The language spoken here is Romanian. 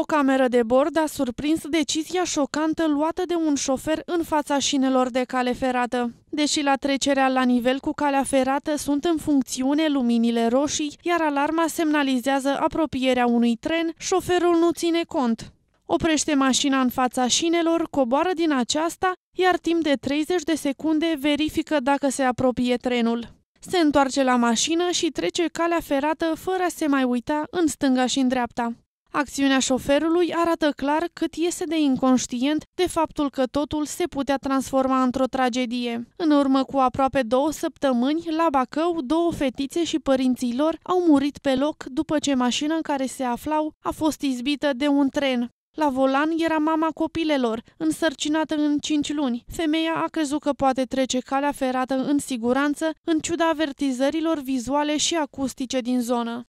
O cameră de bord a surprins decizia șocantă luată de un șofer în fața șinelor de cale ferată. Deși la trecerea la nivel cu calea ferată sunt în funcțiune luminile roșii, iar alarma semnalizează apropierea unui tren, șoferul nu ține cont. Oprește mașina în fața șinelor, coboară din aceasta, iar timp de 30 de secunde verifică dacă se apropie trenul. Se întoarce la mașină și trece calea ferată fără a se mai uita în stânga și în dreapta. Acțiunea șoferului arată clar cât iese de inconștient de faptul că totul se putea transforma într-o tragedie. În urmă cu aproape două săptămâni, la Bacău, două fetițe și părinții lor au murit pe loc după ce mașina în care se aflau a fost izbită de un tren. La volan era mama copilelor, însărcinată în 5 luni. Femeia a crezut că poate trece calea ferată în siguranță, în ciuda avertizărilor vizuale și acustice din zonă.